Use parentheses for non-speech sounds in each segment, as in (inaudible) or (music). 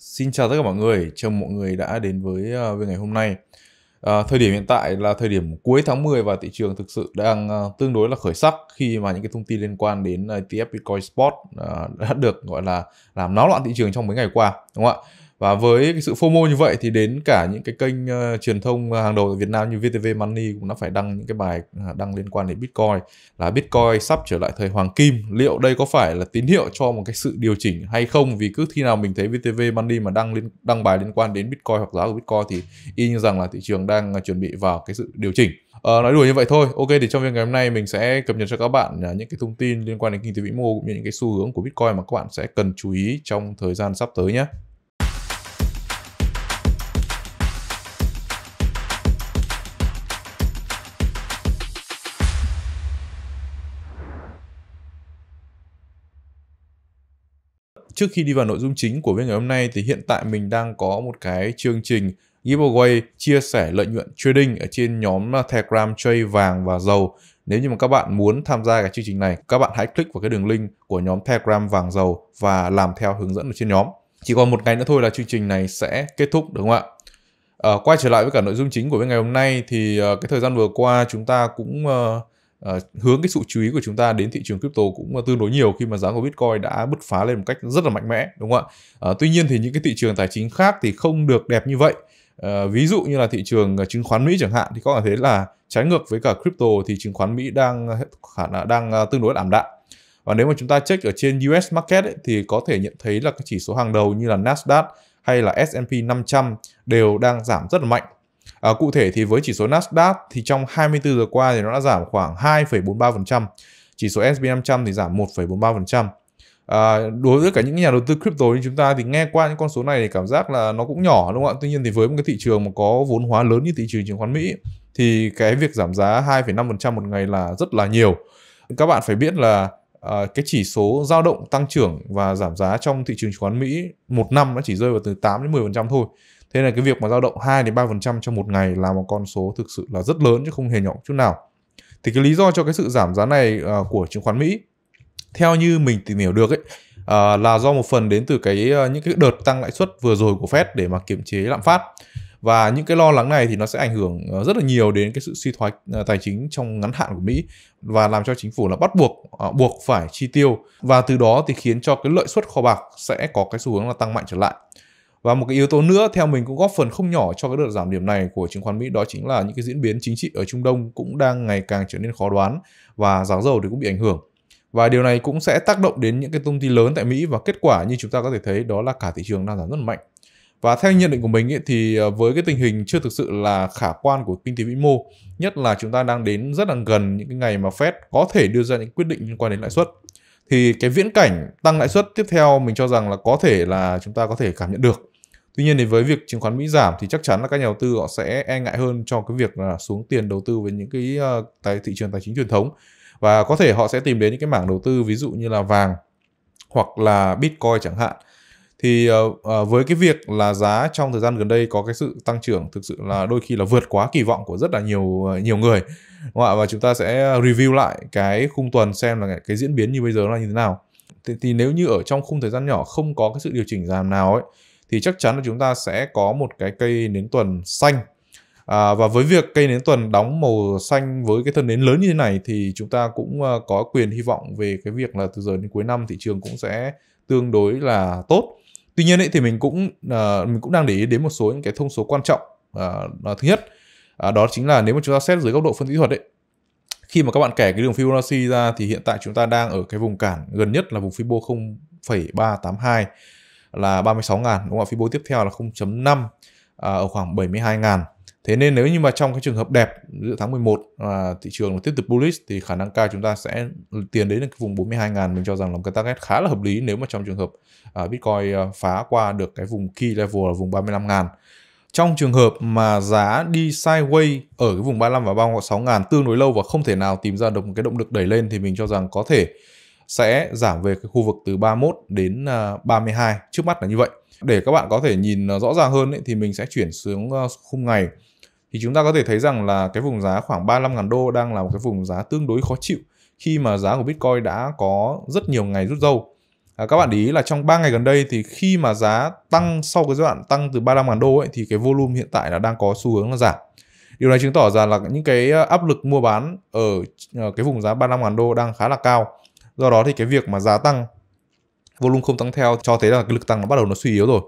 Xin chào tất cả mọi người, chào mọi người đã đến với uh, ngày hôm nay. À, thời điểm hiện tại là thời điểm cuối tháng 10 và thị trường thực sự đang à, tương đối là khởi sắc khi mà những cái thông tin liên quan đến ETF à, Bitcoin Spot uh, đã được gọi là làm náo loạn thị trường trong mấy ngày qua, đúng không ạ? và với cái sự FOMO như vậy thì đến cả những cái kênh uh, truyền thông ờ, hàng đầu ở Việt Nam như VTV Money cũng đã phải đăng những cái bài ờ, đăng liên quan đến Bitcoin là Bitcoin sắp trở lại thời hoàng kim liệu đây có phải là tín hiệu cho một cái sự điều chỉnh hay không vì cứ khi nào mình thấy VTV Money mà đăng liên đăng bài liên quan đến Bitcoin hoặc giá của Bitcoin thì y như rằng là thị trường đang chuẩn bị vào cái sự điều chỉnh À, nói đùa như vậy thôi. Ok thì trong video ngày hôm nay mình sẽ cập nhật cho các bạn những cái thông tin liên quan đến kinh tế vĩ mô cũng như những cái xu hướng của Bitcoin mà các bạn sẽ cần chú ý trong thời gian sắp tới nhé. trước khi đi vào nội dung chính của bên ngày hôm nay thì hiện tại mình đang có một cái chương trình giveaway chia sẻ lợi nhuận trading ở trên nhóm Telegram trade vàng và dầu. Nếu như mà các bạn muốn tham gia cái chương trình này, các bạn hãy click vào cái đường link của nhóm Telegram vàng dầu và làm theo hướng dẫn ở trên nhóm. Chỉ còn một ngày nữa thôi là chương trình này sẽ kết thúc đúng không ạ? À, quay trở lại với cả nội dung chính của bên ngày hôm nay thì uh, cái thời gian vừa qua chúng ta cũng uh, uh, hướng cái sự chú ý của chúng ta đến thị trường crypto cũng ờ, tương đối nhiều khi mà giá của Bitcoin đã bứt phá lên một cách rất là mạnh mẽ đúng không ạ? Uh, tuy nhiên thì những cái thị trường tài chính khác thì không được đẹp như vậy. Uh, ví dụ như là thị trường chứng khoán Mỹ chẳng hạn thì có thể thấy là trái ngược với cả crypto thì chứng khoán Mỹ đang khả năng đang tương đối ảm đạm. Và nếu mà chúng ta check ở trên US market ấy, thì có thể nhận thấy là các chỉ số hàng đầu như là Nasdaq hay là S&P 500 đều đang giảm rất là mạnh À, cụ thể thì với chỉ số Nasdaq thì trong 24 giờ qua thì nó đã giảm khoảng 2,43%, chỉ số S&P 500 thì giảm 1,43%. À, đối với cả những nhà đầu tư crypto như chúng ta thì nghe qua những con số này thì cảm giác là nó cũng nhỏ đúng không ạ? Tuy nhiên thì với một cái thị trường mà có vốn hóa lớn như thị trường chứng khoán Mỹ thì cái việc giảm giá 2,5% một ngày là rất là nhiều. Các bạn phải biết là à, cái chỉ số dao động tăng trưởng và giảm giá trong thị trường chứng khoán Mỹ một năm nó chỉ rơi vào từ 8 đến 10% thôi thế là cái việc mà dao động 2 đến 3% trong một ngày là một con số thực sự là rất lớn chứ không hề nhỏ chút nào thì cái lý do cho cái sự giảm giá này uh, của chứng khoán Mỹ theo như mình tìm hiểu được ấy uh, là do một phần đến từ cái uh, những cái đợt tăng lãi suất vừa rồi của Fed để mà kiểm chế lạm phát và những cái lo lắng này thì nó sẽ ảnh hưởng rất là nhiều đến cái sự suy thoái tài chính trong ngắn hạn của Mỹ và làm cho chính phủ là bắt buộc buộc phải chi tiêu và từ đó thì khiến cho cái lợi suất kho bạc sẽ có cái xu hướng là tăng mạnh trở lại. Và một cái yếu tố nữa theo mình cũng góp phần không nhỏ cho cái đợt giảm điểm này của chứng khoán Mỹ đó chính là những cái diễn biến chính trị ở Trung Đông cũng đang ngày càng trở nên khó đoán và giá dầu thì cũng bị ảnh hưởng. Và điều này cũng sẽ tác động đến những cái công ty lớn tại Mỹ và kết quả như chúng ta có thể thấy đó là cả thị trường đang giảm rất mạnh. Và theo nhận định của mình ấy, thì ờ, với cái tình hình chưa thực sự là khả quan của kinh tế vĩ mô, nhất là chúng ta đang đến rất là gần những cái ngày mà Fed có thể đưa ra những quyết định liên quan đến lãi suất thì cái viễn cảnh tăng lãi suất tiếp theo mình cho rằng là có thể là chúng ta có thể cảm nhận được Tuy nhiên thì với việc chứng khoán Mỹ giảm thì chắc chắn là các nhà đầu tư họ sẽ e ngại hơn cho cái việc là xuống tiền đầu tư với những cái ờ, tại thị trường tài chính truyền thống và có thể họ sẽ tìm đến những cái mảng đầu tư ví dụ như là vàng hoặc là Bitcoin chẳng hạn. Thì ờ, ờ, với cái việc là giá trong thời gian gần đây có cái sự tăng trưởng thực sự là đôi khi là vượt quá kỳ vọng của rất là nhiều nhiều người. Đúng Và chúng ta sẽ review lại cái khung tuần xem là cái diễn biến như bây giờ là như thế nào. Thì, thì nếu như ở trong khung thời gian nhỏ không có cái sự điều chỉnh giảm nào ấy thì chắc chắn là chúng ta sẽ có một cái cây nến tuần xanh À, và với việc cây nến tuần đóng màu xanh với cái thân nến lớn như thế này thì chúng ta cũng ờ, có quyền hy vọng về cái việc là từ giờ đến cuối năm thị trường cũng sẽ tương đối là tốt. Tuy nhiên ấy, thì mình cũng uh, mình cũng đang để ý đến một số những cái thông số quan trọng. Uh, thứ nhất uh, đó chính là nếu mà chúng ta xét dưới góc độ phân tích thuật ấy khi mà các bạn kẻ cái đường Fibonacci ra thì hiện tại chúng ta đang ở cái vùng cản gần nhất là vùng Fibo 0,382 là 36 ngàn đúng không ạ? Phí bối tiếp theo là 0.5 à, ở khoảng 72 ngàn. Thế nên nếu như mà trong cái trường hợp đẹp giữa tháng 11 à, thị trường tiếp tục bullish thì khả năng cao chúng ta sẽ tiến đến cái vùng 42 ngàn mình cho rằng là một cái target khá là hợp lý nếu mà trong trường hợp à, Bitcoin à, phá qua được cái vùng key level là vùng 35 ngàn trong trường hợp mà giá đi sideways ở cái vùng 35 và 36 ngàn tương đối lâu và không thể nào tìm ra được một cái động lực đẩy lên thì mình cho rằng có thể sẽ giảm về cái khu vực từ 31 đến 32 à, trước mắt là như vậy để các bạn có thể nhìn à, rõ ràng hơn ấy, thì mình sẽ chuyển xuống à, khung ngày thì chúng ta có thể thấy rằng là cái vùng giá khoảng 35.000 đô đang là một cái vùng giá tương đối khó chịu khi mà giá của Bitcoin đã có rất nhiều ngày rút dâu. À, các bạn ý là trong 3 ngày gần đây thì khi mà giá tăng sau cái giai đoạn tăng từ 35.000 đô ấy thì cái volume hiện tại là đang có xu hướng là giảm. Điều này chứng tỏ rằng là những cái áp lực mua bán ở cái vùng giá 35.000 đô đang khá là cao do đó thì cái việc mà giá tăng volume không tăng theo cho thấy là cái lực tăng nó bắt đầu nó suy yếu rồi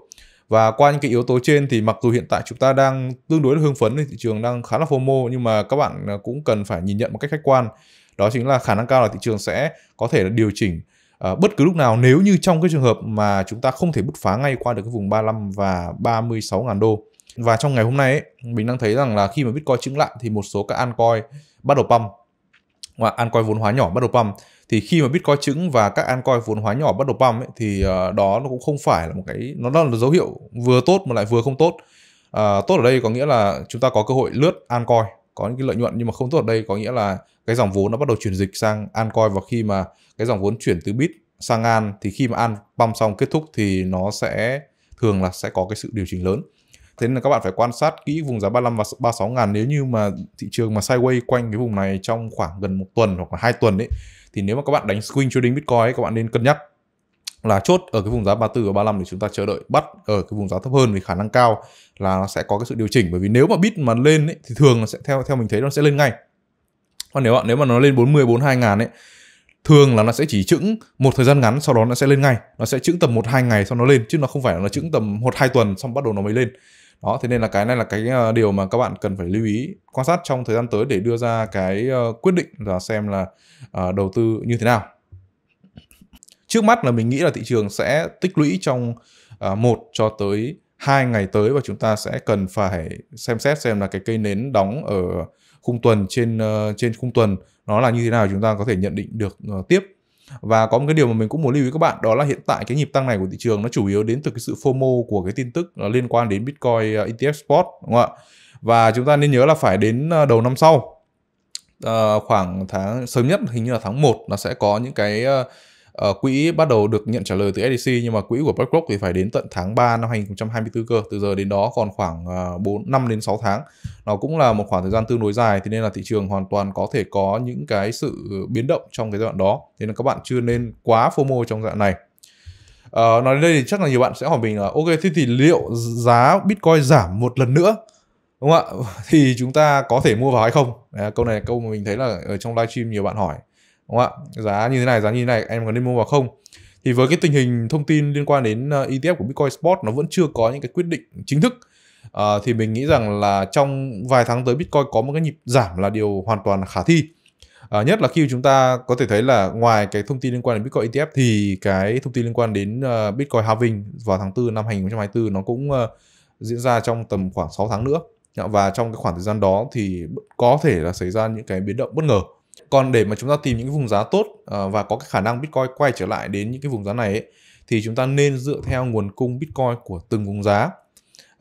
và qua những cái yếu tố trên thì mặc dù hiện tại chúng ta đang tương đối hưng phấn thị trường đang khá là FOMO nhưng mà các bạn à, cũng cần phải nhìn nhận một cách khách quan đó chính là khả năng cao là thị trường sẽ có thể là điều chỉnh uh, bất cứ lúc nào nếu như trong cái trường hợp mà chúng ta không thể bứt phá ngay qua được cái vùng 35 và 36 ngàn đô và trong ngày hôm nay ấy, mình đang thấy rằng là khi mà Bitcoin chứng lại thì một số các altcoin bắt đầu pump an altcoin vốn hóa nhỏ bắt đầu pump thì khi mà Bitcoin trứng và các an altcoin vốn hóa nhỏ bắt đầu pump ấy, thì uh, đó nó cũng không phải là một cái nó là dấu hiệu vừa tốt mà lại vừa không tốt. Uh, tốt ở đây có nghĩa là chúng ta có cơ hội lướt an altcoin có những cái lợi nhuận nhưng mà không tốt ở đây có nghĩa là cái dòng vốn nó bắt đầu chuyển dịch sang an altcoin và khi mà cái dòng vốn chuyển từ bit sang an thì khi mà an pump xong kết thúc thì nó sẽ thường là sẽ có cái sự điều chỉnh lớn. Thế nên là các bạn phải quan sát kỹ vùng giá 35 và 36 ngàn nếu như mà thị trường mà sideways quanh cái vùng này trong khoảng gần một tuần hoặc là hai tuần ấy thì nếu mà các bạn đánh swing trading Bitcoin ấy, các bạn nên cân nhắc là chốt ở cái vùng giá 34 và 35 để chúng ta chờ đợi bắt ở cái vùng giá thấp hơn vì khả năng cao là nó sẽ có cái sự điều chỉnh bởi vì nếu mà bit mà lên ấy, thì thường nó sẽ theo theo mình thấy nó sẽ lên ngay còn nếu bạn nếu mà nó lên 40 42 ngàn ấy thường là nó sẽ chỉ chững một thời gian ngắn sau đó nó sẽ lên ngay nó sẽ chững tầm một hai ngày sau nó lên chứ nó không phải là nó chững tầm một hai tuần xong bắt đầu nó mới lên đó thế nên là cái này là cái ờ, điều mà các bạn cần phải lưu ý quan sát trong thời gian tới để đưa ra cái ờ, quyết định và xem là ờ, đầu tư như thế nào trước mắt là mình nghĩ là thị trường sẽ tích lũy trong một cho tới hai ngày tới và chúng ta sẽ cần phải xem xét xem là cái cây nến đóng ở khung tuần trên trên khung tuần nó là như thế nào chúng ta có thể nhận định được tiếp và có một cái điều mà mình cũng muốn lưu ý các bạn đó là hiện tại cái nhịp tăng này của thị trường nó chủ yếu đến từ cái sự FOMO của cái tin tức ờ, liên quan đến Bitcoin ờ, ETF spot đúng không ạ và chúng ta nên nhớ là phải đến ờ, đầu năm sau à, khoảng tháng sớm nhất hình như là tháng 1 nó sẽ có những cái uh, quỹ bắt đầu được nhận trả lời từ SEC nhưng mà quỹ của BlackRock thì phải đến tận tháng 3 năm 2024 cơ từ giờ đến đó còn khoảng uh, 4 5 đến 6 tháng nó cũng là một khoảng thời gian tương đối dài thế nên là thị trường hoàn toàn có thể có những cái sự biến động trong cái giai đoạn đó thế nên các bạn chưa nên quá FOMO trong giai đoạn này Uh, nói đến đây thì chắc là nhiều bạn sẽ hỏi mình là ok thế thì liệu giá Bitcoin giảm một lần nữa đúng không ạ (laughs) thì chúng ta có thể mua vào hay không à, câu này câu mà mình thấy là ở trong livestream nhiều bạn hỏi đúng không ạ giá như thế này giá như thế này em có nên mua vào không thì với cái tình hình thông tin liên quan đến ờ, ETF của Bitcoin Spot nó vẫn chưa có những cái quyết định chính thức à, thì mình nghĩ rằng là trong vài tháng tới Bitcoin có một cái nhịp giảm là điều hoàn toàn khả thi. À, nhất là khi chúng ta có thể thấy là ngoài cái thông tin liên quan đến Bitcoin ETF thì cái thông tin liên quan đến uh, Bitcoin halving vào tháng 4 năm 2024 nó cũng uh, diễn ra trong tầm khoảng 6 tháng nữa. Dạ, và trong cái khoảng thời gian đó thì có thể là xảy ra những cái biến động bất ngờ. Còn để mà chúng ta tìm những cái vùng giá tốt và có cái khả năng Bitcoin quay trở lại đến những cái vùng giá này ấy, thì chúng ta nên dựa theo nguồn cung Bitcoin của từng vùng giá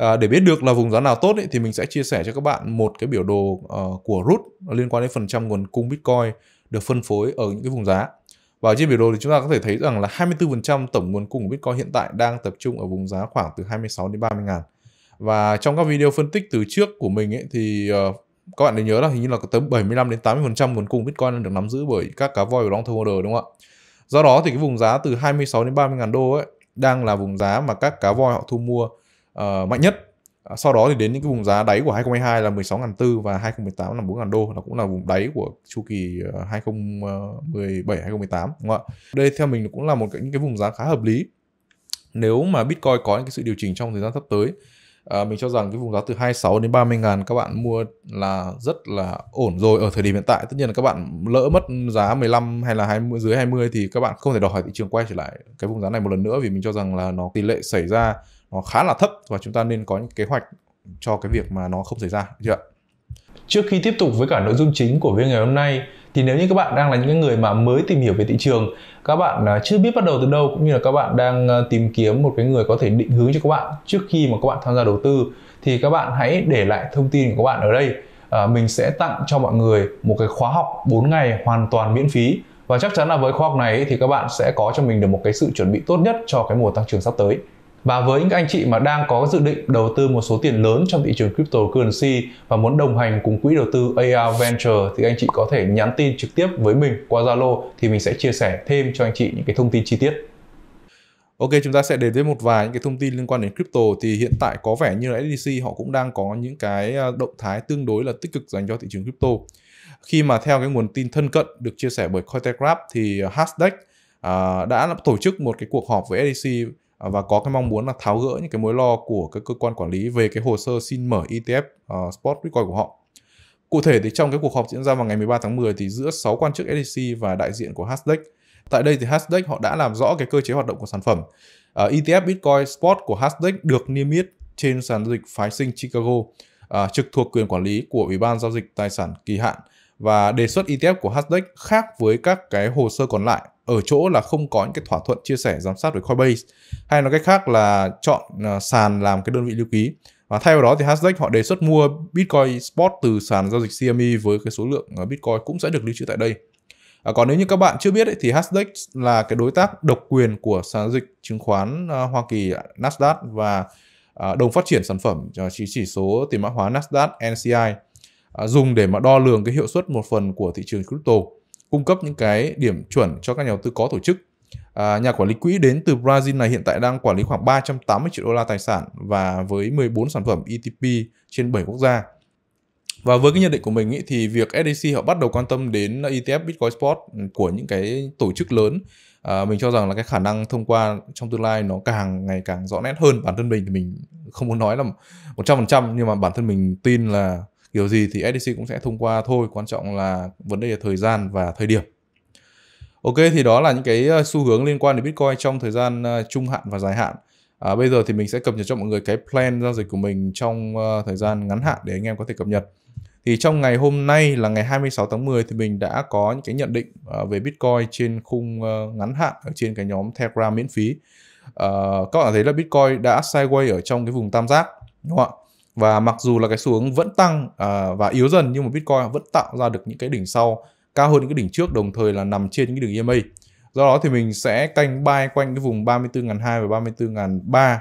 À, để biết được là vùng giá nào tốt ấy, thì mình sẽ chia sẻ cho các bạn một cái biểu đồ uh, của rút liên quan đến phần trăm nguồn cung Bitcoin được phân phối ở những cái vùng giá. Và trên biểu đồ thì chúng ta có thể thấy rằng là 24% tổng nguồn cung của Bitcoin hiện tại đang tập trung ở vùng giá khoảng từ 26 đến 30 ngàn. Và trong các video phân tích từ trước của mình ấy, thì uh, các bạn đều nhớ là hình như là có tới 75 đến 80% nguồn cung Bitcoin đang được nắm giữ bởi các cá voi và long term order đúng không ạ? Do đó thì cái vùng giá từ 26 đến 30 ngàn đô ấy đang là vùng giá mà các cá voi họ thu mua uh, mạnh nhất à, sau đó thì đến những cái vùng giá đáy của 2022 là 16.400 và 2018 là 4.000 đô là cũng là vùng đáy của chu kỳ 2017 ờ, 2018 đúng không ạ? Đây theo mình cũng là một cái, những cái vùng giá khá hợp lý. Nếu mà Bitcoin có những cái sự điều chỉnh trong thời gian sắp tới à, mình cho rằng cái vùng giá từ 26 đến 30 ngàn các bạn mua là rất là ổn rồi ở thời điểm hiện tại tất nhiên là các bạn lỡ mất giá 15 hay là 20 dưới 20 thì các bạn không thể đòi hỏi thị trường quay trở lại cái vùng giá này một lần nữa vì mình cho rằng là nó tỷ lệ xảy ra nó khá là thấp và chúng ta nên có những kế hoạch cho cái việc mà nó không xảy ra chưa Trước khi tiếp tục với cả nội dung chính của video ngày hôm nay thì nếu như các bạn đang là những người mà mới tìm hiểu về thị trường, các bạn à, chưa biết bắt đầu từ đâu cũng như là các bạn đang à, tìm kiếm một cái người có thể định hướng cho các bạn trước khi mà các bạn tham gia đầu tư thì các bạn hãy để lại thông tin của các bạn ở đây. À, mình sẽ tặng cho mọi người một cái khóa học 4 ngày hoàn toàn miễn phí và chắc chắn là với khóa học này thì các bạn sẽ có cho mình được một cái sự chuẩn bị tốt nhất cho cái mùa tăng trưởng sắp tới. Và với những anh chị mà đang có dự định đầu tư một số tiền lớn trong thị trường cryptocurrency và muốn đồng hành cùng quỹ đầu tư AR Venture thì anh chị có thể nhắn tin trực tiếp với mình qua Zalo thì mình sẽ chia sẻ thêm cho anh chị những cái thông tin chi tiết. Ok, chúng ta sẽ đến với một vài những cái thông tin liên quan đến crypto thì hiện tại có vẻ như là SDC họ cũng đang có những cái à, động thái tương đối là tích cực dành cho thị trường crypto. Khi mà theo cái nguồn tin thân cận được chia sẻ bởi Cointelegraph thì Hashtag uh, à, đã tổ chức một cái cuộc họp với SDC Ờ, và có cái mong muốn là tháo gỡ những cái mối lo của các cơ quan quản lý về cái hồ sơ xin mở ETF uh, ờ, Spot Bitcoin của họ. Cụ thể thì trong cái cuộc họp diễn ra vào ngày 13 tháng 10 thì giữa 6 quan chức SEC và đại diện của Nasdaq. Tại đây thì Nasdaq họ đã làm rõ cái cơ chế hoạt động của sản phẩm. Uh, ờ, ETF Bitcoin Spot của Nasdaq được niêm yết trên sàn giao dịch phái sinh Chicago, uh, trực thuộc quyền quản lý của Ủy ban giao dịch tài sản kỳ hạn và đề xuất ETF của Nasdaq khác với các cái hồ sơ còn lại ở chỗ là không có những cái thỏa thuận chia sẻ giám sát với Coinbase hay nói cách khác là chọn à, sàn làm cái đơn vị lưu ký và thay vào đó thì Hashtag họ đề xuất mua Bitcoin Spot từ sàn giao dịch CME với cái số lượng à, Bitcoin cũng sẽ được lưu trữ tại đây. À, còn nếu như các bạn chưa biết ấy, thì Hashtag là cái đối tác độc quyền của sàn giao dịch chứng khoán à, Hoa Kỳ Nasdaq và đồng phát triển sản phẩm chỉ chỉ số tiền mã hóa Nasdaq NCI dùng để mà đo lường cái hiệu suất một phần của thị trường crypto cung cấp những cái điểm chuẩn cho các nhà đầu tư có tổ chức. À, nhà quản lý quỹ đến từ Brazil này hiện tại đang quản lý khoảng 380 triệu đô la tài sản và với 14 sản phẩm ETP trên 7 quốc gia. Và với cái nhận định của mình ý, thì việc SDC họ bắt đầu quan tâm đến ETF Bitcoin Spot của những cái tổ chức lớn. À, mình cho rằng là cái khả năng thông qua trong tương lai nó càng ngày càng rõ nét hơn. Bản thân mình thì mình không muốn nói là 100% nhưng mà bản thân mình tin là kiểu gì thì SDC cũng sẽ thông qua thôi quan trọng là vấn đề là thời gian và thời điểm Ok thì đó là những cái ờ, xu hướng liên quan đến Bitcoin trong thời gian ờ, trung hạn và dài hạn à, bây giờ thì mình sẽ cập nhật cho mọi người cái plan giao dịch của mình trong ờ, thời gian ngắn hạn để anh em có thể cập nhật thì trong ngày hôm nay là ngày 26 tháng 10 thì mình đã có những cái nhận định về Bitcoin trên khung ngắn hạn ở trên cái nhóm Telegram miễn phí. Uh, các bạn thấy là Bitcoin đã sideways ở trong cái vùng tam giác đúng không ạ? và mặc dù là cái xu hướng vẫn tăng uh, và yếu dần nhưng mà Bitcoin vẫn tạo ra được những cái đỉnh sau cao hơn những cái đỉnh trước đồng thời là nằm trên những cái đường EMA. Do đó thì mình sẽ canh buy quanh cái vùng 34.200 và 34.300.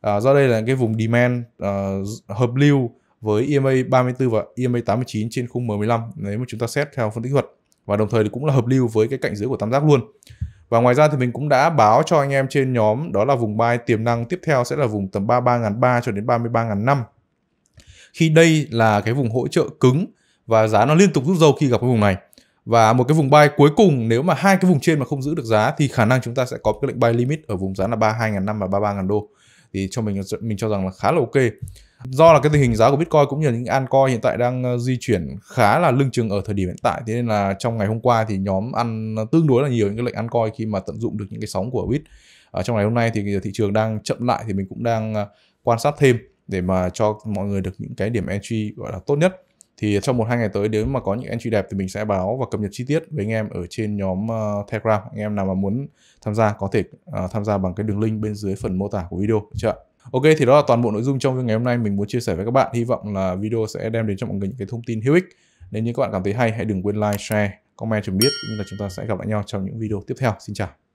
À, do đây là cái vùng demand uh, hợp lưu với EMA 34 và EMA 89 trên khung M15 nếu mà chúng ta xét theo phân tích thuật và đồng thời thì cũng là hợp lưu với cái cạnh dưới của tam giác luôn. Và ngoài ra thì mình cũng đã báo cho anh em trên nhóm đó là vùng buy tiềm năng tiếp theo sẽ là vùng tầm 33.300 cho đến 33.500 khi đây là cái vùng hỗ trợ cứng và giá nó liên tục rút dâu khi gặp cái vùng này và một cái vùng buy cuối cùng nếu mà hai cái vùng trên mà không giữ được giá thì khả năng chúng ta sẽ có cái lệnh buy limit ở vùng giá là 32 năm và 33.000 đô thì cho mình mình cho rằng là khá là ok do là cái tình hình giá của Bitcoin cũng như những an coin hiện tại đang ờ, di chuyển khá là lưng chừng ở thời điểm hiện tại thế nên là trong ngày hôm qua thì nhóm ăn tương đối là nhiều những cái lệnh an coin khi mà tận dụng được những cái sóng của Bit ở ờ, trong ngày hôm nay thì thị trường đang chậm lại thì mình cũng đang ờ, quan sát thêm để mà cho mọi người được những cái điểm entry gọi là tốt nhất thì trong một hai ngày tới nếu mà có những entry đẹp thì mình sẽ báo và cập nhật chi tiết với anh em ở trên nhóm uh, Telegram anh em nào mà muốn tham gia có thể uh, tham gia bằng cái đường link bên dưới phần mô tả của video chưa Ok thì đó là toàn bộ nội dung trong ngày hôm nay mình muốn chia sẻ với các bạn hy vọng là video sẽ đem đến cho mọi người những cái thông tin hữu ích nếu như các bạn cảm thấy hay hãy đừng quên like share comment cho mình biết cũng như là chúng ta sẽ gặp lại nhau trong những video tiếp theo xin chào